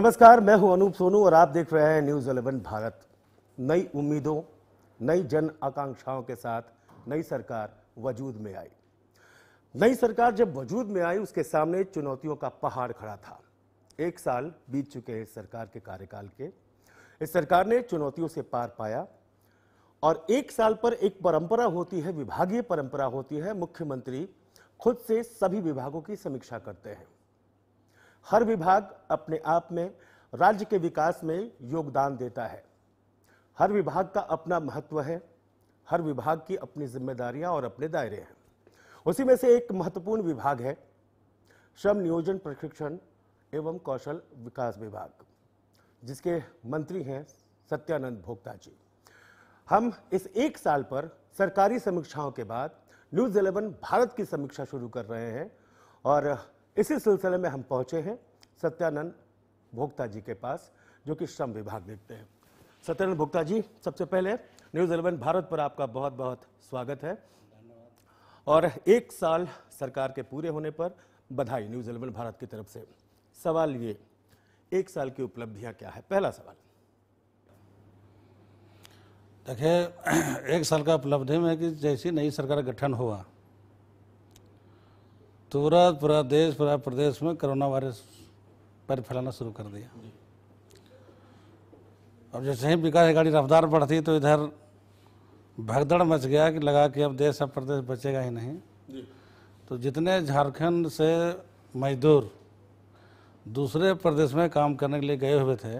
नमस्कार मैं हूं अनूप सोनू और आप देख रहे हैं न्यूज 11 भारत नई उम्मीदों नई जन आकांक्षाओं के साथ नई सरकार वजूद में आई नई सरकार जब वजूद में आई उसके सामने चुनौतियों का पहाड़ खड़ा था एक साल बीत चुके हैं इस सरकार के कार्यकाल के इस सरकार ने चुनौतियों से पार पाया और एक साल पर एक परंपरा होती है विभागीय परंपरा होती है मुख्यमंत्री खुद से सभी विभागों की समीक्षा करते हैं हर विभाग अपने आप में राज्य के विकास में योगदान देता है हर विभाग का अपना महत्व है हर विभाग की अपनी जिम्मेदारियां और अपने दायरे हैं उसी में से एक महत्वपूर्ण विभाग है श्रम नियोजन प्रशिक्षण एवं कौशल विकास विभाग जिसके मंत्री हैं सत्यानंद भोक्ता जी हम इस एक साल पर सरकारी समीक्षाओं के बाद न्यूज़ इलेवन भारत की समीक्षा शुरू कर रहे हैं और इसी सिलसिले में हम पहुंचे हैं सत्यानंद भोक्ता जी के पास जो कि श्रम विभाग देखते हैं सत्यानंद भोक्ता जी सबसे पहले न्यूज़ इलेवन भारत पर आपका बहुत बहुत स्वागत है और एक साल सरकार के पूरे होने पर बधाई न्यूज़ इलेवन भारत की तरफ से सवाल ये एक साल की उपलब्धियां क्या है पहला सवाल देखिए एक साल का उपलब्धि में कि जैसी नई सरकार गठन हुआ पूरा पूरा देश पूरा प्रदेश में कोरोना वायरस पर फैलाना शुरू कर दिया अब जैसे ही विकास गाड़ी रफ्तार बढ़ती तो इधर भगदड़ मच गया कि लगा कि अब देश अब प्रदेश बचेगा ही नहीं तो जितने झारखंड से मजदूर दूसरे प्रदेश में काम करने के लिए गए हुए थे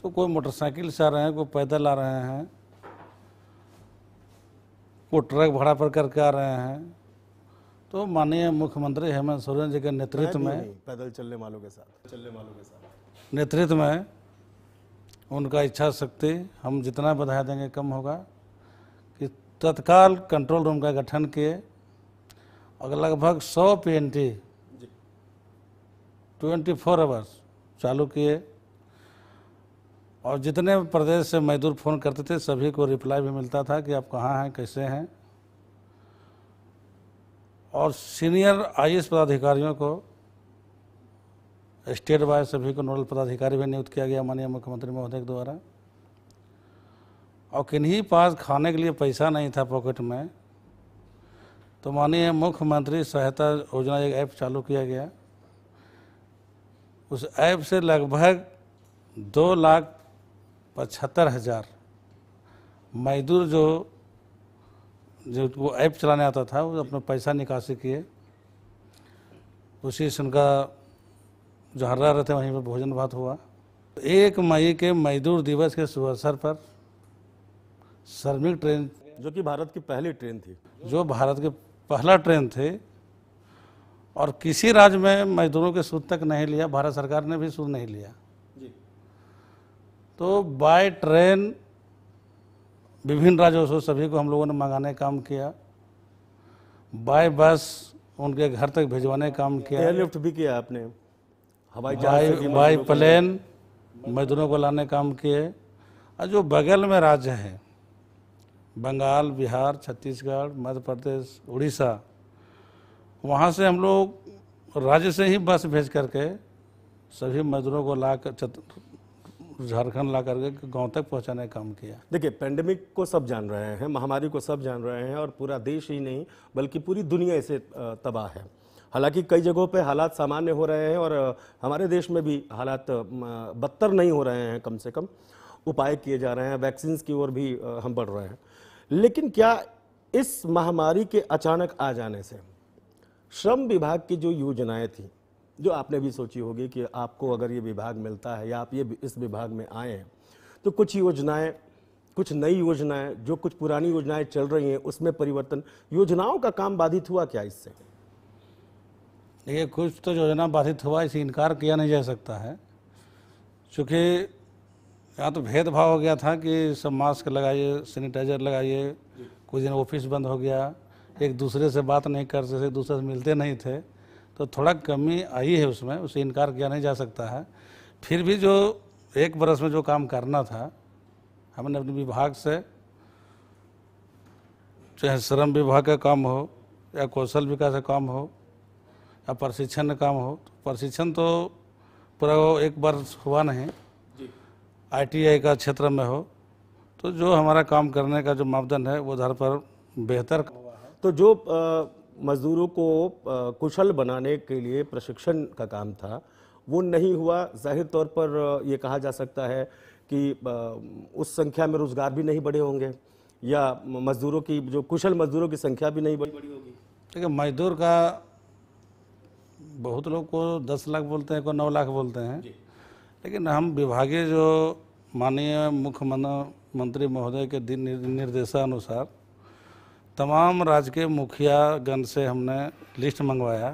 तो कोई मोटरसाइकिल से आ रहे हैं कोई पैदल आ रहे हैं कोई ट्रक भाड़ा पर करके आ रहे हैं तो माननीय मुख्यमंत्री हेमंत सोरेन जी के नेतृत्व में पैदल चलने वालों के साथ चलने वालों के साथ नेतृत्व में उनका इच्छा शक्ति हम जितना बधाई देंगे कम होगा कि तत्काल कंट्रोल रूम का गठन किए और लगभग 100 पीएनटी 24 आवर्स चालू किए और जितने प्रदेश से मजदूर फ़ोन करते थे सभी को रिप्लाई भी मिलता था कि आप कहाँ हैं कैसे हैं और सीनियर आई पदाधिकारियों को स्टेट वाइज सभी को नोडल पदाधिकारी भी नियुक्त किया गया माननीय मुख्यमंत्री महोदय के द्वारा और किन्हीं पास खाने के लिए पैसा नहीं था पॉकेट में तो माननीय मुख्यमंत्री सहायता योजना एक ऐप चालू किया गया उस ऐप से लगभग दो लाख पचहत्तर हज़ार मजदूर जो जो वो ऐप चलाने आता था वो अपना पैसा निकासी किए उसी से उनका जहर्रा रहते वहीं पर भोजन भात हुआ एक मई के मजदूर दिवस के शुभ अवसर पर श्रमिक ट्रेन जो कि भारत की पहली ट्रेन थी जो भारत के पहला ट्रेन थे और किसी राज्य में मजदूरों के सूद तक नहीं लिया भारत सरकार ने भी सूद नहीं लिया जी। तो बाय ट्रेन विभिन्न राज्यों से सभी को हम लोगों ने मंगाने काम किया बाय बस उनके घर तक भिजवाने काम किया एयरलिफ्ट भी किया आपने हवाई जहाज बाई प्लेन मजदूरों को लाने काम किए और जो बगल में राज्य हैं बंगाल बिहार छत्तीसगढ़ मध्य प्रदेश उड़ीसा वहाँ से हम लोग राज्य से ही बस भेज करके सभी मजदूरों को ला कर झारखंड ला करके गांव तक पहुंचाने का काम किया देखिए पेंडेमिक को सब जान रहे हैं महामारी को सब जान रहे हैं और पूरा देश ही नहीं बल्कि पूरी दुनिया इसे तबाह है हालांकि कई जगहों पे हालात सामान्य हो रहे हैं और हमारे देश में भी हालात बदतर नहीं हो रहे हैं कम से कम उपाय किए जा रहे हैं वैक्सीन की ओर भी हम बढ़ रहे हैं लेकिन क्या इस महामारी के अचानक आ जाने से श्रम विभाग की जो योजनाएं थी जो आपने भी सोची होगी कि आपको अगर ये विभाग मिलता है या आप ये इस विभाग में आए हैं तो कुछ योजनाएं कुछ नई योजनाएं जो कुछ पुरानी योजनाएं चल रही हैं उसमें परिवर्तन योजनाओं का काम बाधित हुआ क्या इससे देखिए कुछ तो योजना बाधित हुआ इसे इनकार किया नहीं जा सकता है चूँकि यहाँ तो भेदभाव हो गया था कि सब मास्क लगाइए सैनिटाइजर लगाइए कुछ दिन ऑफिस बंद हो गया एक दूसरे से बात नहीं कर सकते दूसरे से मिलते नहीं थे तो थोड़ा कमी आई है उसमें उसे इनकार किया नहीं जा सकता है फिर भी जो एक बरस में जो काम करना था हमने अपने विभाग से चाहे श्रम विभाग का काम हो या कौशल विकास का काम हो या प्रशिक्षण का काम हो तो प्रशिक्षण तो पूरा एक बार हुआ नहीं आईटीआई का क्षेत्र में हो तो जो हमारा काम करने का जो मापदंड है वो आधार पर बेहतर तो जो आ... मज़दूरों को कुशल बनाने के लिए प्रशिक्षण का काम था वो नहीं हुआ जाहिर तौर पर ये कहा जा सकता है कि उस संख्या में रोज़गार भी नहीं बढ़े होंगे या मज़दूरों की जो कुशल मज़दूरों की संख्या भी नहीं बढ़ी बढ़ी होगी देखिए मजदूर का बहुत लोग को दस लाख बोलते हैं को नौ लाख बोलते हैं लेकिन हम विभागीय जो माननीय मुख्यमंत्री महोदय के दिन निर्देशानुसार तमाम राज्य के मुखियागण से हमने लिस्ट मंगवाया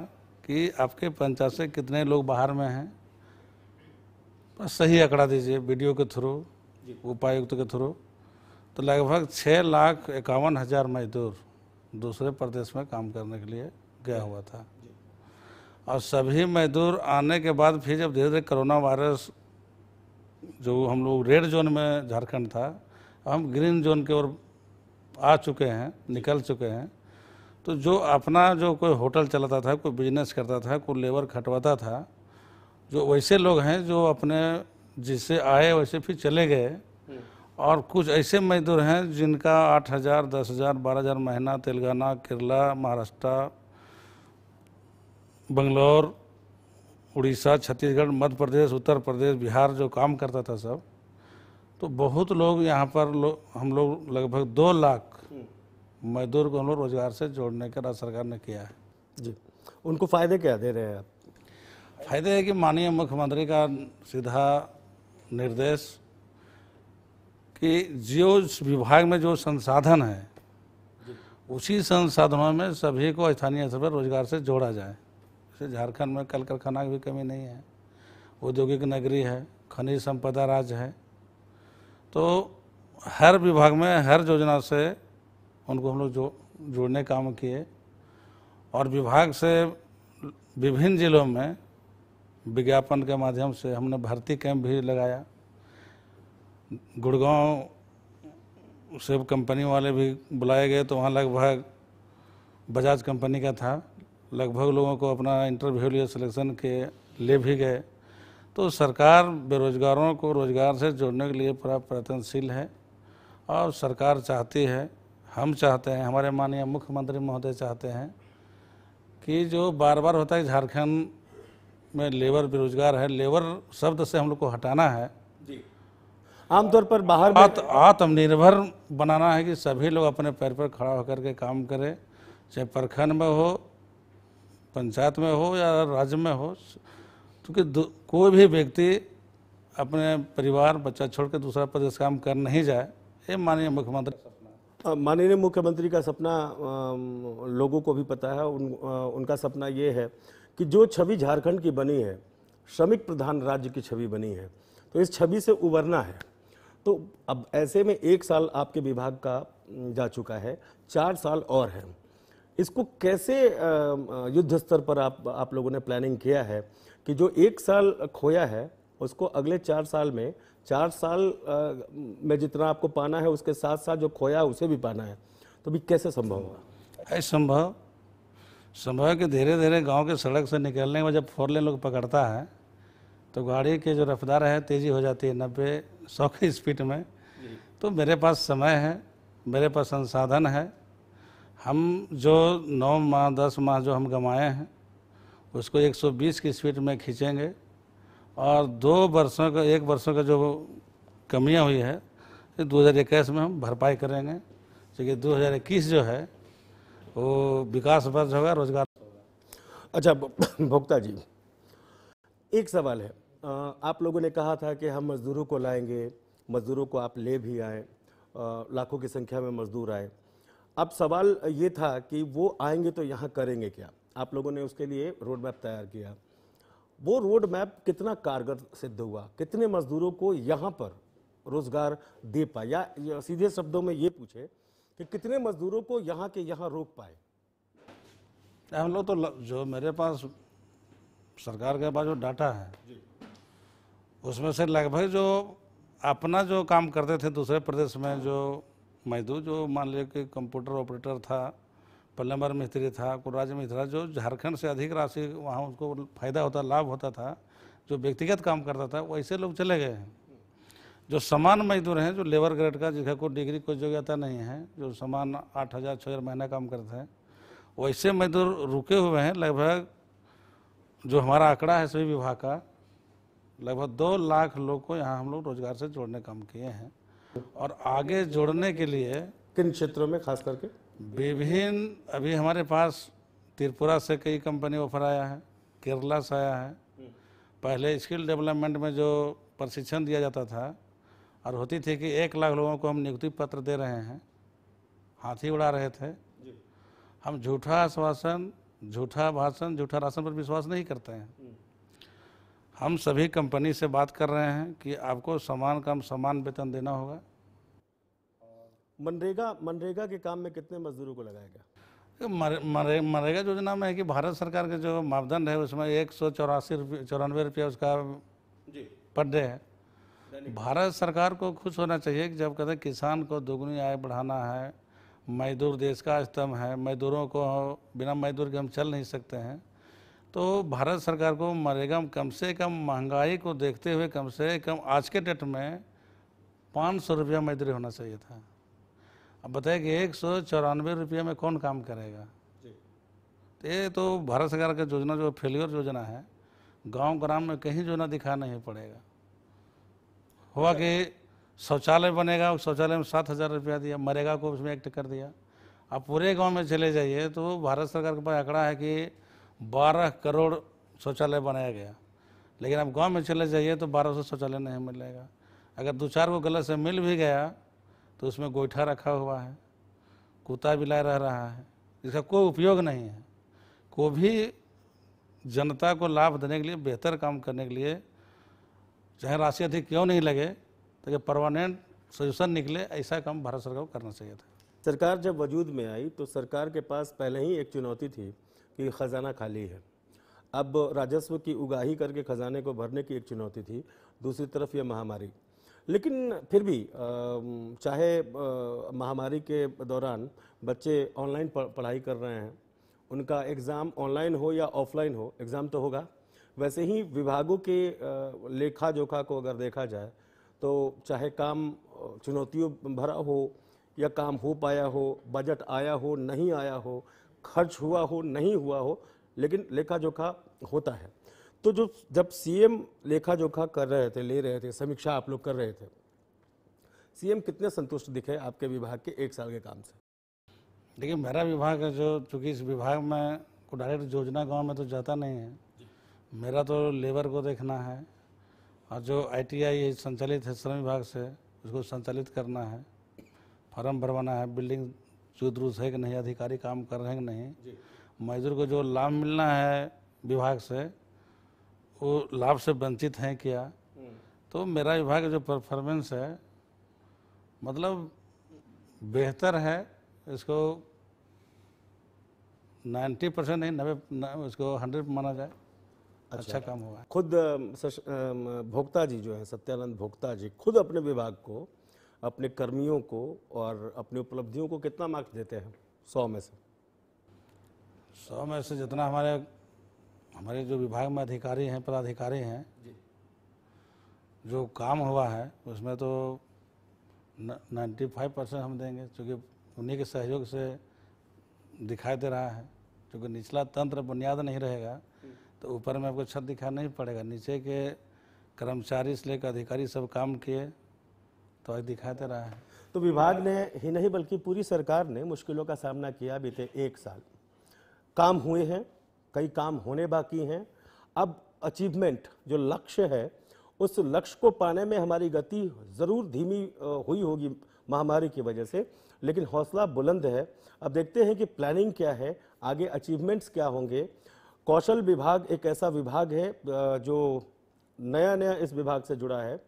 कि आपके पंचायत से कितने लोग बाहर में हैं बस सही आंकड़ा दीजिए वीडियो के थ्रू उपायुक्त के थ्रू तो लगभग छः लाख इक्यावन हज़ार मजदूर दूसरे प्रदेश में काम करने के लिए गया हुआ था और सभी मजदूर आने के बाद फिर जब धीरे धीरे कोरोना वायरस जो हम लोग रेड जोन में झारखंड था हम ग्रीन जोन के ओर आ चुके हैं निकल चुके हैं तो जो अपना जो कोई होटल चलाता था कोई बिजनेस करता था कोई लेबर खटवाता था जो वैसे लोग हैं जो अपने जिससे आए वैसे फिर चले गए और कुछ ऐसे मजदूर हैं जिनका आठ हज़ार दस हज़ार बारह हज़ार महीना तेलंगाना केरला महाराष्ट्र बंगलौर उड़ीसा छत्तीसगढ़ मध्य प्रदेश उत्तर प्रदेश बिहार जो काम करता था सब तो बहुत लोग यहाँ पर लो, हम लोग लगभग दो लाख मजदूर को हम लोग रोजगार से जोड़ने का राज्य सरकार ने किया है जी उनको फ़ायदे क्या दे रहे हैं आप फायदे है कि माननीय मुख्यमंत्री का सीधा निर्देश कि जो विभाग में जो संसाधन है उसी संसाधनों में सभी को स्थानीय स्तर पर रोजगार से जोड़ा जाए जैसे झारखंड में कल कारखाना की भी कमी नहीं है औद्योगिक नगरी है खनिज संपदा राज्य है तो हर विभाग में हर योजना से उनको हम लोग जो जोड़ने काम किए और विभाग से विभिन्न जिलों में विज्ञापन के माध्यम से हमने भर्ती कैंप भी लगाया गुड़गांव से कंपनी वाले भी बुलाए गए तो वहाँ लगभग बजाज कंपनी का था लगभग लोगों को अपना इंटरव्यू लिए सिलेक्शन के ले भी गए तो सरकार बेरोजगारों को रोज़गार से जोड़ने के लिए पूरा प्रयत्नशील है और सरकार चाहती है हम चाहते हैं हमारे माननीय मुख्यमंत्री महोदय चाहते हैं कि जो बार बार होता है झारखंड में लेबर बेरोजगार है लेबर शब्द से हम लोग को हटाना है आमतौर पर बाहर आत, आत्मनिर्भर बनाना है कि सभी लोग अपने पैर पर खड़ा होकर के काम करें चाहे प्रखंड में हो पंचायत में हो या राज्य में हो क्योंकि कोई भी व्यक्ति अपने परिवार बच्चा छोड़ के दूसरा प्रदेश काम कर नहीं जाए ये माननीय मुख्यमंत्री माननीय मुख्यमंत्री का सपना लोगों को भी पता है उन, उनका सपना ये है कि जो छवि झारखंड की बनी है श्रमिक प्रधान राज्य की छवि बनी है तो इस छवि से उबरना है तो अब ऐसे में एक साल आपके विभाग का जा चुका है चार साल और है इसको कैसे युद्ध स्तर पर आप आप लोगों ने प्लानिंग किया है कि जो एक साल खोया है उसको अगले चार साल में चार साल में जितना आपको पाना है उसके साथ साथ जो खोया है उसे भी पाना है तो भी कैसे संभव होगा संभव संभव है कि धीरे धीरे गांव के सड़क से निकलने में जब फोर लेन लोग पकड़ता है तो गाड़ी के जो रफ्तार है तेज़ी हो जाती है नब्बे सौ की स्पीड में तो मेरे पास समय है मेरे पास संसाधन है हम जो नौ माह दस माह जो हम गंवाए हैं उसको 120 की स्पीड में खींचेंगे और दो वर्षों का एक वर्षों का जो कमियां हुई है इक्कीस में हम भरपाई करेंगे क्योंकि इक्कीस जो है वो विकास वर्ष होगा रोजगार अच्छा भोक्ता जी एक सवाल है आप लोगों ने कहा था कि हम मज़दूरों को लाएंगे मज़दूरों को आप ले भी आए लाखों की संख्या में मज़दूर आए अब सवाल ये था कि वो आएंगे तो यहाँ करेंगे क्या आप लोगों ने उसके लिए रोड मैप तैयार किया वो रोड मैप कितना कारगर सिद्ध हुआ कितने मजदूरों को यहाँ पर रोजगार दे पाए या सीधे शब्दों में ये पूछे कि कितने मजदूरों को यहाँ के यहाँ रोक पाए हम लोग तो जो मेरे पास सरकार के पास जो डाटा है उसमें से लगभग जो अपना जो काम करते थे दूसरे प्रदेश में जो मजदूर जो मान लिया कि कंप्यूटर ऑपरेटर था पल्लमर मिस्त्री था कुर्राज मिश्रा जो झारखंड से अधिक राशि वहाँ उनको फायदा होता लाभ होता था जो व्यक्तिगत काम करता था वैसे लोग चले गए हैं जो समान मजदूर हैं जो लेबर ग्रेड का जिसका कोई डिग्री कोई योग्यता नहीं है जो समान आठ हज़ार छः हज़ार महीना काम करता है वैसे मजदूर रुके हुए हैं लगभग जो हमारा आंकड़ा है सभी विभाग का लगभग दो लाख लोग को यहाँ हम लोग रोजगार से जोड़ने काम किए हैं और आगे जोड़ने के लिए किन क्षेत्रों में खास करके विभिन्न अभी हमारे पास त्रिपुरा से कई कंपनी ऑफर आया है केरला से आया है पहले स्किल डेवलपमेंट में जो प्रशिक्षण दिया जाता था और होती थी कि एक लाख लोगों को हम नियुक्ति पत्र दे रहे हैं हाथी उड़ा रहे थे हम झूठा आश्वासन झूठा भाषण झूठा राशन पर विश्वास नहीं करते हैं हम्म। हम सभी कंपनी से बात कर रहे हैं कि आपको समान काम समान वेतन देना होगा मनरेगा मनरेगा के काम में कितने मजदूरों को लगाएगा मरे, मरेगा योजना में है कि भारत सरकार के जो मापदंड है उसमें एक सौ चौरासी रुपये चौरानवे रुपया उसका पर डे है भारत सरकार को खुश होना चाहिए कि जब कहते किसान को दोगुनी आय बढ़ाना है मजदूर देश का स्तंभ है मजदूरों को बिना मजदूर के हम चल नहीं सकते हैं तो भारत सरकार को मरेगा कम से कम महंगाई को देखते हुए कम से कम आज के डेट में पाँच सौ रुपया मजदूरी होना चाहिए था अब बताए कि एक सौ चौरानवे रुपये में कौन काम करेगा तो ये तो भारत सरकार का योजना जो फेलियर योजना है गांव ग्राम में कहीं योजना दिखा नहीं पड़ेगा हुआ कि शौचालय बनेगा उस शौचालय में सात हज़ार रुपया दिया मरेगा को उसमें एक्ट कर दिया आप पूरे गांव में चले जाइए तो भारत सरकार के पास आंकड़ा है कि बारह करोड़ शौचालय बनाया गया लेकिन आप गांव में चले जाइए तो बारह सौ शौचालय नहीं मिलेगा अगर दो चार को गलत से मिल भी गया तो उसमें गोईठा रखा हुआ है कुत्ता बिला रह रहा है इसका कोई उपयोग नहीं है को भी जनता को लाभ देने के लिए बेहतर काम करने के लिए चाहे राशि अधिक क्यों नहीं लगे ताकि परमानेंट सोल्यूशन निकले ऐसा काम भारत सरकार को करना चाहिए था सरकार जब वजूद में आई तो सरकार के पास पहले ही एक चुनौती थी कि ख़जाना खाली है अब राजस्व की उगाही करके ख़जाने को भरने की एक चुनौती थी दूसरी तरफ यह महामारी लेकिन फिर भी चाहे महामारी के दौरान बच्चे ऑनलाइन पढ़ाई कर रहे हैं उनका एग्ज़ाम ऑनलाइन हो या ऑफलाइन हो एग्ज़ाम तो होगा वैसे ही विभागों के लेखा जोखा को अगर देखा जाए तो चाहे काम चुनौतियों भरा हो या काम हो पाया हो बजट आया हो नहीं आया हो खर्च हुआ हो नहीं हुआ हो लेकिन लेखा जोखा होता है तो जो जब सीएम लेखा जोखा कर रहे थे ले रहे थे समीक्षा आप लोग कर रहे थे सीएम कितने संतुष्ट दिखे आपके विभाग के एक साल के काम से देखिए मेरा विभाग है जो चूँकि इस विभाग में को डायरेक्ट योजना गांव में तो जाता नहीं है मेरा तो लेबर को देखना है और जो आईटीआई संचालित है श्रम विभाग से उसको संचालित करना है फॉर्म भरवाना है बिल्डिंग जो दुरुस्त है कि नहीं अधिकारी काम कर रहे हैं कि नहीं मजदूर को जो लाभ मिलना है विभाग से वो लाभ से वंचित हैं क्या तो मेरा विभाग जो परफॉर्मेंस है मतलब बेहतर है इसको 90 परसेंट नहीं नब्बे इसको 100 माना जाए अच्छा, अच्छा काम हुआ है खुद भोक्ता जी जो है सत्यानंद भोक्ता जी खुद अपने विभाग को अपने कर्मियों को और अपनी उपलब्धियों को कितना मार्क्स देते हैं सौ में से सौ में से जितना हमारे हमारे जो विभाग में अधिकारी हैं पदाधिकारी हैं जो काम हुआ है उसमें तो नाइन्टी फाइव परसेंट हम देंगे क्योंकि उन्हीं के सहयोग से दिखाई दे रहा है क्योंकि निचला तंत्र बुनियाद नहीं रहेगा हम्म। तो ऊपर में आपको छत दिखाई नहीं पड़ेगा नीचे के कर्मचारी से लेकर अधिकारी सब काम किए तो आज दिखाई दे रहा है तो विभाग ने ही नहीं बल्कि पूरी सरकार ने मुश्किलों का सामना किया बीते एक साल काम हुए हैं कई काम होने बाकी हैं अब अचीवमेंट जो लक्ष्य है उस लक्ष्य को पाने में हमारी गति ज़रूर धीमी हुई होगी महामारी की वजह से लेकिन हौसला बुलंद है अब देखते हैं कि प्लानिंग क्या है आगे अचीवमेंट्स क्या होंगे कौशल विभाग एक ऐसा विभाग है जो नया नया इस विभाग से जुड़ा है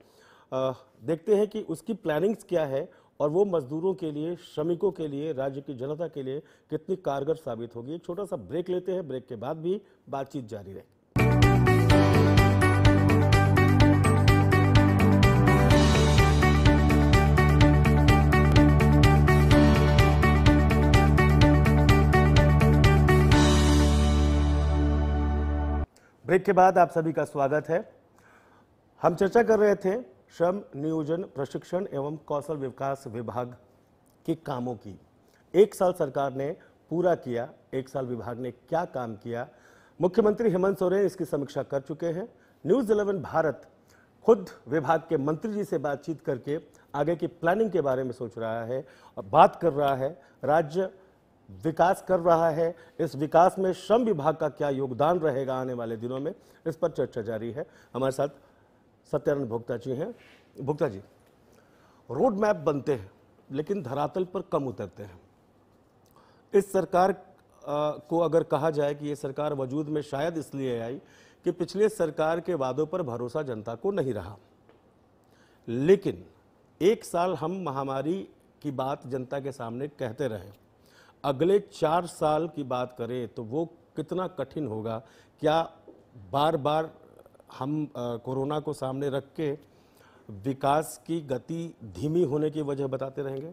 देखते हैं कि उसकी प्लानिंग्स क्या है और वो मजदूरों के लिए श्रमिकों के लिए राज्य की जनता के लिए कितनी कारगर साबित होगी एक छोटा सा ब्रेक लेते हैं ब्रेक के बाद भी बातचीत जारी रहेगी ब्रेक के बाद आप सभी का स्वागत है हम चर्चा कर रहे थे श्रम नियोजन प्रशिक्षण एवं कौशल विकास विभाग के कामों की एक साल सरकार ने पूरा किया एक साल विभाग ने क्या काम किया मुख्यमंत्री हेमंत सोरेन इसकी समीक्षा कर चुके हैं न्यूज इलेवन भारत खुद विभाग के मंत्री जी से बातचीत करके आगे की प्लानिंग के बारे में सोच रहा है और बात कर रहा है राज्य विकास कर रहा है इस विकास में श्रम विभाग का क्या योगदान रहेगा आने वाले दिनों में इस पर चर्चा जारी है हमारे साथ सत्यानंद भोक्ता जी हैं भोक्ता जी रोड मैप बनते हैं लेकिन धरातल पर कम उतरते हैं इस सरकार को अगर कहा जाए कि ये सरकार वजूद में शायद इसलिए आई कि पिछले सरकार के वादों पर भरोसा जनता को नहीं रहा लेकिन एक साल हम महामारी की बात जनता के सामने कहते रहे अगले चार साल की बात करें तो वो कितना कठिन होगा क्या बार बार हम कोरोना को सामने रख के विकास की गति धीमी होने की वजह बताते रहेंगे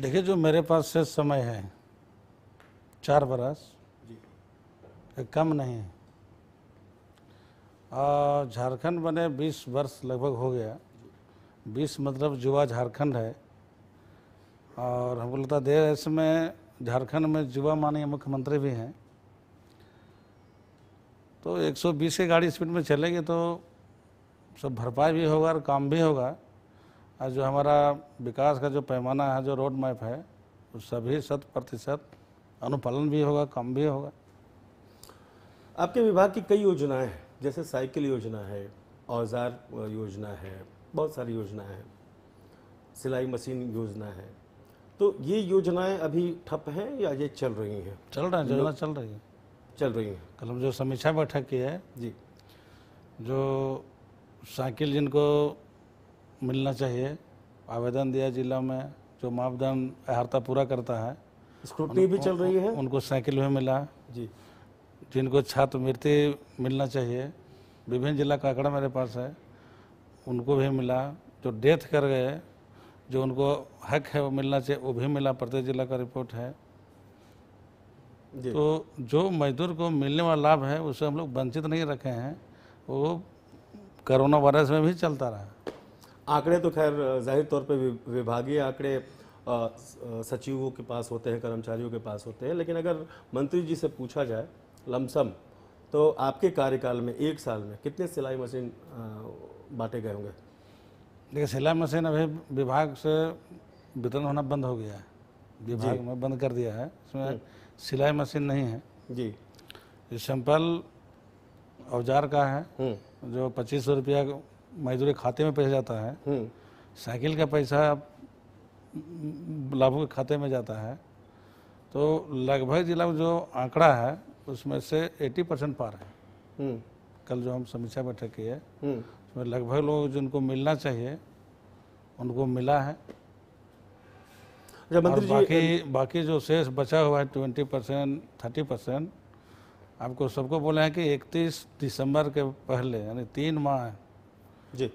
देखिए जो मेरे पास से समय है चार बरस कम नहीं है झारखंड बने 20 वर्ष लगभग हो गया 20 मतलब युवा झारखंड है और हम बोलता देश इसमें झारखंड में युवा माननीय मुख्यमंत्री भी हैं तो 120 के गाड़ी स्पीड में चलेंगे तो सब भरपाई भी होगा और काम भी होगा और जो हमारा विकास का जो पैमाना है जो रोड मैप है उस सभी शत प्रतिशत अनुपालन भी होगा काम भी होगा आपके विभाग की कई योजनाएं हैं जैसे साइकिल योजना है औजार योजना है बहुत सारी योजना है सिलाई मशीन योजना है तो ये योजनाएं अभी ठप हैं या ये चल रही हैं चल रहा है योजना चल रही है चल रही है कल हम जो समीक्षा बैठक की है जी जो साइकिल जिनको मिलना चाहिए आवेदन दिया जिला में जो मापदंड अहर्ता पूरा करता है स्क्रूटनी भी चल रही है उनको साइकिल भी मिला जी जिनको छात्रवृत्ति मिलना चाहिए विभिन्न जिला का आंकड़ा मेरे पास है उनको भी मिला जो डेथ कर गए जो उनको हक है वो मिलना चाहिए वो भी मिला प्रत्येक जिला का रिपोर्ट है तो जो मजदूर को मिलने वाला लाभ है उसे हम लोग वंचित नहीं रखे हैं वो कोरोना वायरस में भी चलता रहा आंकड़े तो खैर जाहिर तौर पे विभागीय आंकड़े सचिवों के पास होते हैं कर्मचारियों के पास होते हैं लेकिन अगर मंत्री जी से पूछा जाए लमसम तो आपके कार्यकाल में एक साल में कितने सिलाई मशीन बांटे गए होंगे देखिए सिलाई मशीन अभी विभाग से वितरण होना बंद हो गया है विभाग में बंद कर दिया है उसमें हम्म। सिलाई मशीन नहीं है जी ये सैंपल औजार का है हम्म। जो पच्चीस सौ रुपया मजदूरी खाते में पैसा जाता है हम्म। साइकिल का पैसा लाभों के खाते में जाता है तो लगभग जिला में जो आंकड़ा है उसमें से 80 परसेंट पार है हम्म। कल जो हम समीक्षा बैठक की है उसमें लगभग लोग जिनको मिलना चाहिए उनको मिला है अच्छा मंत्री जी बाकी बाकी जो शेष बचा हुआ है ट्वेंटी परसेंट थर्टी परसेंट आपको सबको बोले हैं कि इकतीस दिसंबर के पहले यानी तीन माह जी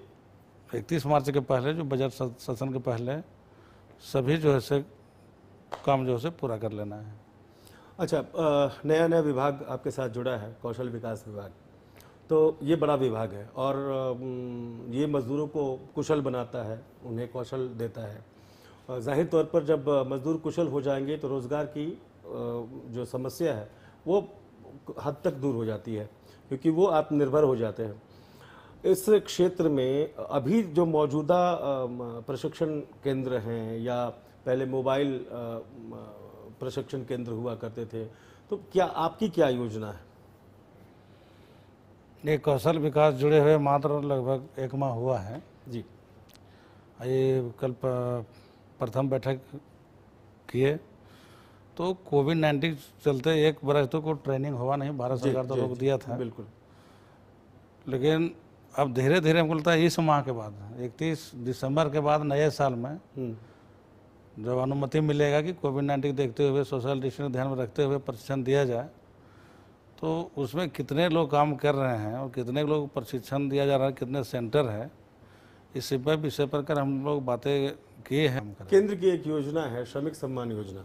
इकतीस मार्च के पहले जो बजट सेशन के पहले सभी जो है से काम जो है से पूरा कर लेना है अच्छा नया नया विभाग आपके साथ जुड़ा है कौशल विकास विभाग तो ये बड़ा विभाग है और ये मज़दूरों को कुशल बनाता है उन्हें कौशल देता है जाहिर तौर पर जब मजदूर कुशल हो जाएंगे तो रोज़गार की जो समस्या है वो हद तक दूर हो जाती है क्योंकि वो आत्मनिर्भर हो जाते हैं इस क्षेत्र में अभी जो मौजूदा प्रशिक्षण केंद्र हैं या पहले मोबाइल प्रशिक्षण केंद्र हुआ करते थे तो क्या आपकी क्या योजना है ये कौशल विकास जुड़े हुए मात्र लगभग एक माह हुआ है जी ये कल प्रथम बैठक किए तो कोविड नाइन्टीन चलते एक बरस तो को ट्रेनिंग हुआ नहीं भारत सरकार तो रोक दिया था बिल्कुल लेकिन अब धीरे धीरे हमको लगता है इस माह के बाद इकतीस दिसंबर के बाद नए साल में हम्म। जब अनुमति मिलेगा कि कोविड नाइन्टीन देखते हुए सोशल डिस्टेंस ध्यान में रखते हुए प्रशिक्षण दिया जाए तो उसमें कितने लोग काम कर रहे हैं और कितने लोग प्रशिक्षण दिया जा रहा है कितने सेंटर है इस पर विषय पर कर हम लोग बातें किए हैं केंद्र की एक योजना है श्रमिक सम्मान योजना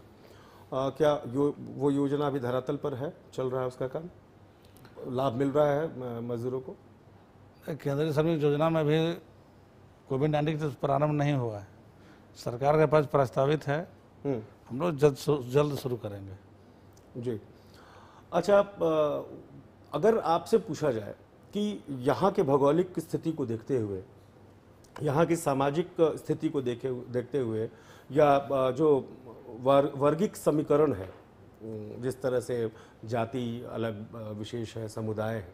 आ, क्या यो, वो योजना अभी धरातल पर है चल रहा है उसका काम लाभ मिल रहा है मजदूरों को केंद्रीय श्रमिक योजना में भी कोविड नाइन्टीन का प्रारंभ नहीं हुआ है सरकार के पास प्रस्तावित है हम्म। हम लोग जल्द जल्द शुरू करेंगे जी अच्छा आप अगर आपसे पूछा जाए कि यहाँ के भौगोलिक स्थिति को देखते हुए यहाँ की सामाजिक स्थिति को देखे देखते हुए या जो वर, वर्गिक समीकरण है जिस तरह से जाति अलग विशेष है समुदाय है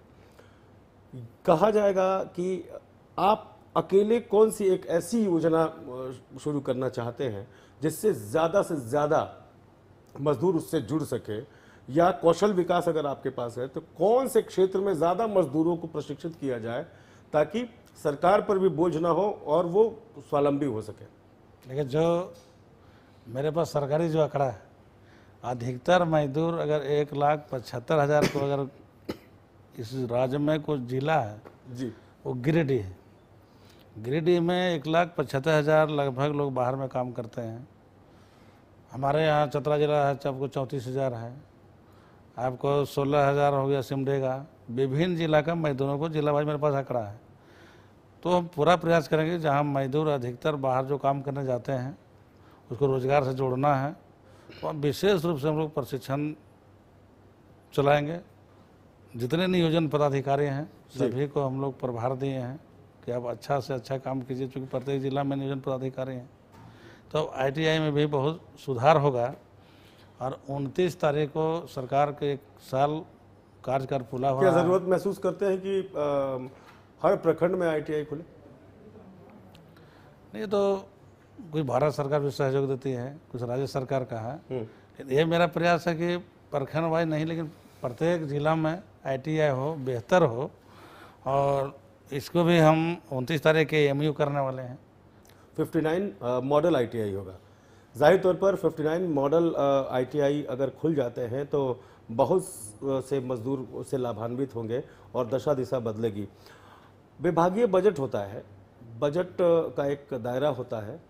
कहा जाएगा कि आप अकेले कौन सी एक ऐसी योजना शुरू करना चाहते हैं जिससे ज़्यादा से ज़्यादा मजदूर उससे जुड़ सके या कौशल विकास अगर आपके पास है तो कौन से क्षेत्र में ज़्यादा मजदूरों को प्रशिक्षित किया जाए ताकि सरकार पर भी बोझ ना हो और वो स्वावलंबी हो सके देखिए जो मेरे पास सरकारी जो आंकड़ा है अधिकतर मजदूर अगर एक लाख पचहत्तर हज़ार को अगर इस राज्य में कोई जिला है जी वो गिरिडीह है गिरिडीह में एक लाख पचहत्तर हज़ार लगभग लोग बाहर में काम करते हैं हमारे यहाँ चतरा जिला है आपको चौंतीस हज़ार है आपको सोलह हज़ार हो गया सिमडेगा विभिन्न जिला का मजदूरों को जिला वाइज मेरे पास आंकड़ा है तो हम पूरा प्रयास करेंगे जहाँ मजदूर अधिकतर बाहर जो काम करने जाते हैं उसको रोजगार से जोड़ना है तो हम विशेष रूप से हम लोग प्रशिक्षण चलाएंगे जितने नियोजन पदाधिकारी हैं सभी को हम लोग प्रभार दिए हैं कि आप अच्छा से अच्छा काम कीजिए चूँकि प्रत्येक जिला में नियोजन पदाधिकारी हैं तो आईटीआई में भी बहुत सुधार होगा और 29 तारीख को सरकार के एक साल कार्यकाल पूरा हो जरूरत महसूस करते हैं कि आ, हर प्रखंड में आईटीआई खुले नहीं तो कुछ भारत सरकार भी सहयोग देती है कुछ राज्य सरकार का है हम्म। ये मेरा प्रयास है कि प्रखंड वाइज नहीं लेकिन प्रत्येक जिला में आईटीआई हो बेहतर हो और इसको भी हम उनतीस तारीख के एम करने वाले हैं 59 मॉडल आईटीआई होगा जाहिर तौर पर 59 मॉडल आईटीआई अगर खुल जाते हैं तो बहुत से मजदूर उससे लाभान्वित होंगे और दशा दिशा बदलेगी विभागीय बजट होता है बजट का एक दायरा होता है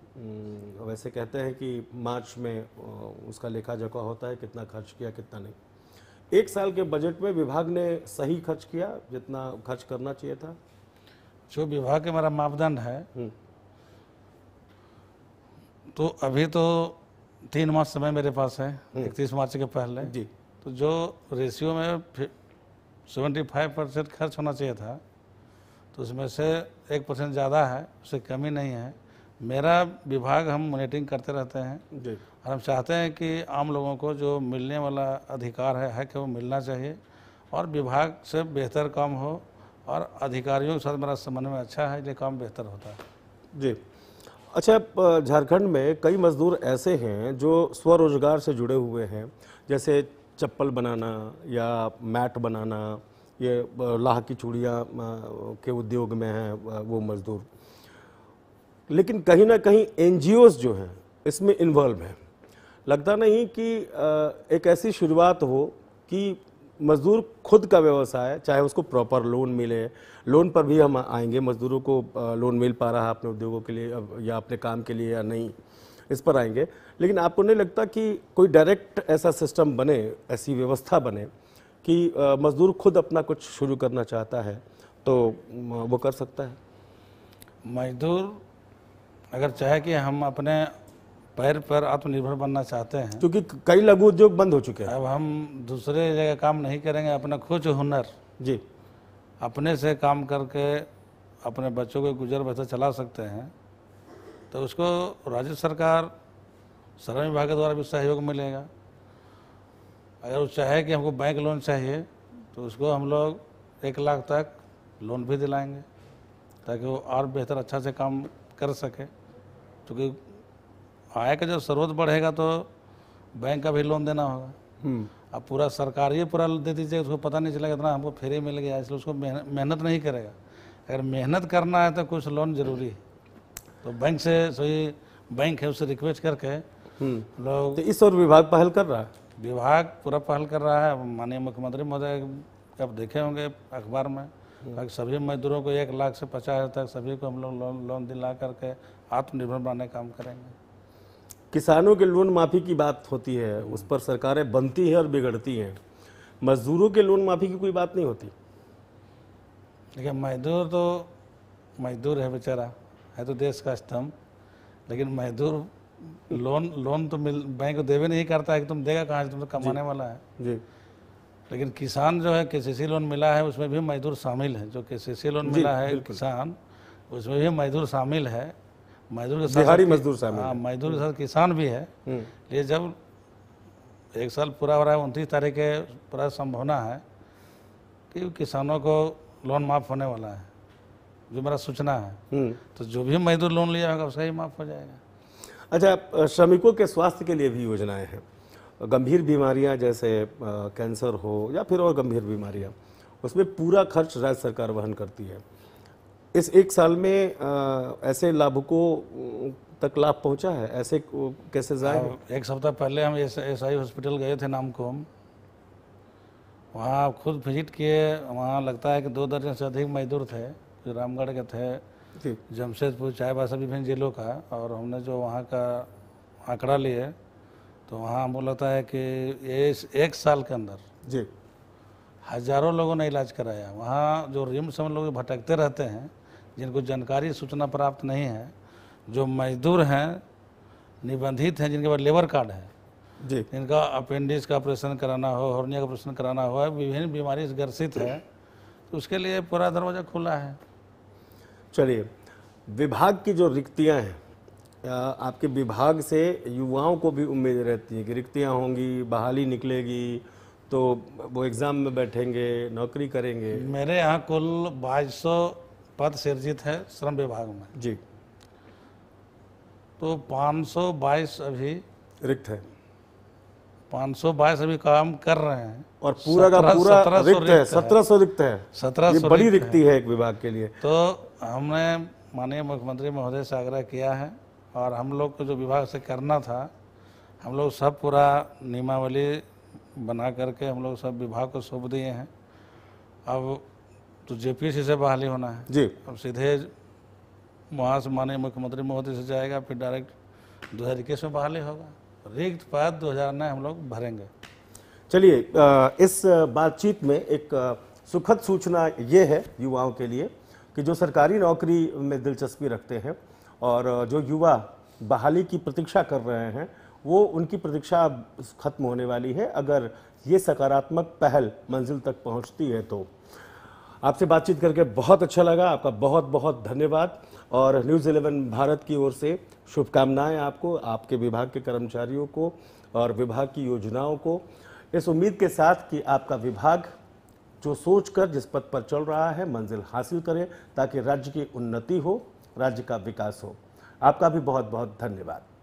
वैसे कहते हैं कि मार्च में उसका लेखा जोखा होता है कितना खर्च किया कितना नहीं एक साल के बजट में विभाग ने सही खर्च किया जितना खर्च करना चाहिए था जो विभाग के हमारा मापदंड है तो अभी तो तीन मास समय मेरे पास है इकतीस मार्च के पहले जी तो जो रेशियो में सेवेंटी फाइव परसेंट खर्च होना चाहिए था तो उसमें से एक परसेंट ज़्यादा है उससे कमी नहीं है मेरा विभाग हम मोनिटरिंग करते रहते हैं और हम चाहते हैं कि आम लोगों को जो मिलने वाला अधिकार है है कि वो मिलना चाहिए और विभाग से बेहतर काम हो और अधिकारियों के साथ मेरा समन्वय अच्छा है इसलिए काम बेहतर होता है जी अच्छा झारखंड में कई मजदूर ऐसे हैं जो स्वरोजगार से जुड़े हुए हैं जैसे चप्पल बनाना या मैट बनाना ये लाह की चूड़ियाँ के उद्योग में हैं वो मजदूर लेकिन कहीं ना कहीं एन जो हैं इसमें इन्वॉल्व हैं लगता नहीं कि एक ऐसी शुरुआत हो कि मजदूर खुद का व्यवसाय चाहे उसको प्रॉपर लोन मिले लोन पर भी हम आएंगे मजदूरों को लोन मिल पा रहा है अपने उद्योगों के लिए या अपने काम के लिए या नहीं इस पर आएंगे लेकिन आपको नहीं लगता कि कोई डायरेक्ट ऐसा सिस्टम बने ऐसी व्यवस्था बने कि मज़दूर खुद अपना कुछ शुरू करना चाहता है तो वो कर सकता है मजदूर अगर चाहे कि हम अपने पैर पर आत्मनिर्भर बनना चाहते हैं क्योंकि कई लघु उद्योग बंद हो चुके हैं अब हम दूसरे जगह काम नहीं करेंगे अपना खुद हुनर जी अपने से काम करके अपने बच्चों को गुजर बसर चला सकते हैं तो उसको राज्य सरकार श्रम विभाग द्वारा भी सहयोग मिलेगा अगर वो चाहे कि हमको बैंक लोन चाहिए तो उसको हम लोग एक लाख तक लोन भी दिलाएंगे ताकि वो और बेहतर अच्छा से काम कर सके क्योंकि आय का जब स्रोत बढ़ेगा तो बैंक का भी लोन देना होगा हम्म। अब पूरा सरकार ही पूरा दे दीजिए उसको पता नहीं चलेगा इतना हमको फ्री मिल गया इसलिए उसको मेहनत नहीं करेगा अगर मेहनत करना है तो कुछ लोन जरूरी है तो बैंक से सही बैंक है उससे रिक्वेस्ट करके हम्म। लोग तो इस और विभाग पहल कर रहा है विभाग पूरा पहल कर रहा है माननीय मुख्यमंत्री महोदय अब देखे होंगे अखबार में सभी मजदूरों को एक लाख से पचास हज़ार तक सभी को हम लोग लोन लोन दिला करके आत्मनिर्भर बनाने काम करेंगे किसानों के लोन माफ़ी की बात होती है उस पर सरकारें बनती हैं और बिगड़ती हैं मजदूरों के लोन माफ़ी की कोई बात नहीं होती देखिए मजदूर तो मजदूर है बेचारा है तो देश का स्तंभ लेकिन मजदूर लोन लोन तो मिल बैंक देवे नहीं करता है कि तुम देगा कहाँ तुम तो कमाने वाला है जी लेकिन किसान जो है के लोन मिला है उसमें भी मजदूर शामिल है जो के लोन मिला है किसान उसमें भी मजदूर शामिल है मजदूर के साथ मजदूर शामिल हाँ मजदूर के साथ किसान भी है हम्म। ये जब एक साल पूरा हो रहा है उनतीस तारीख के पूरा संभावना है कि किसानों को लोन माफ होने वाला है जो मेरा सूचना है हम्म। तो जो भी मजदूर लोन लिया होगा उसका ही माफ हो जाएगा अच्छा श्रमिकों के स्वास्थ्य के लिए भी योजनाएं हैं गंभीर बीमारियां जैसे कैंसर हो या फिर और गंभीर बीमारियां उसमें पूरा खर्च राज्य सरकार वहन करती है इस एक साल में ऐसे लाभुकों तक लाभ पहुंचा है ऐसे कैसे जाए हाँ, एक सप्ताह पहले हम एस आई हॉस्पिटल गए थे नाम हम वहाँ खुद विजिट किए वहाँ लगता है कि दो दर्जन से अधिक मजदूर थे जो रामगढ़ के थे जमशेदपुर चाय बासा विभिन्न जिलों का और हमने जो वहाँ का आंकड़ा लिए तो वहाँ हमको लगता है कि इस एक साल के अंदर जी हजारों लोगों ने इलाज कराया वहाँ जो रिम्स में लोग भटकते रहते हैं जिनको जानकारी सूचना प्राप्त नहीं है जो मजदूर हैं निबंधित हैं जिनके पास लेबर कार्ड है जी जिनका अपेंडिक्स का ऑपरेशन कराना हो हॉर्निया का ऑपरेशन कराना हो विभिन्न बीमारी से ग्रसित है तो उसके लिए पूरा दरवाज़ा खुला है चलिए विभाग की जो रिक्तियाँ हैं आपके विभाग से युवाओं को भी उम्मीद रहती है कि रिक्तियाँ होंगी बहाली निकलेगी तो वो एग्ज़ाम में बैठेंगे नौकरी करेंगे मेरे यहाँ कुल बाईस सौ पद सृजित है श्रम विभाग में जी तो 522 अभी रिक्त है पाँच सौ बाईस अभी काम कर रहे हैं और पूरा का पूरा रिक्त है सत्रह सौ रिक्त है सत्रह सौ बड़ी रिक्ति है एक विभाग के लिए तो हमने माननीय मुख्यमंत्री महोदय से आग्रह किया है और हम लोग को जो विभाग से करना था हम लोग सब पूरा नियमावली बना करके हम लोग सब विभाग को सौंप दिए हैं अब तो जे से बहाली होना है जी अब सीधे वहाँ से माननीय मुख्यमंत्री महोदय से जाएगा फिर डायरेक्ट दो हज़ार इक्कीस में बहाली होगा रिक्त पद दो हजार हम लोग भरेंगे चलिए इस बातचीत में एक सुखद सूचना ये है युवाओं के लिए कि जो सरकारी नौकरी में दिलचस्पी रखते हैं और जो युवा बहाली की प्रतीक्षा कर रहे हैं वो उनकी प्रतीक्षा खत्म होने वाली है अगर ये सकारात्मक पहल मंजिल तक पहुंचती है तो आपसे बातचीत करके बहुत अच्छा लगा आपका बहुत बहुत धन्यवाद और न्यूज़ इलेवन भारत की ओर से शुभकामनाएं आपको आपके विभाग के कर्मचारियों को और विभाग की योजनाओं को इस उम्मीद के साथ कि आपका विभाग जो सोचकर जिस पद पर चल रहा है मंजिल हासिल करें ताकि राज्य की उन्नति हो राज्य का विकास हो आपका भी बहुत बहुत धन्यवाद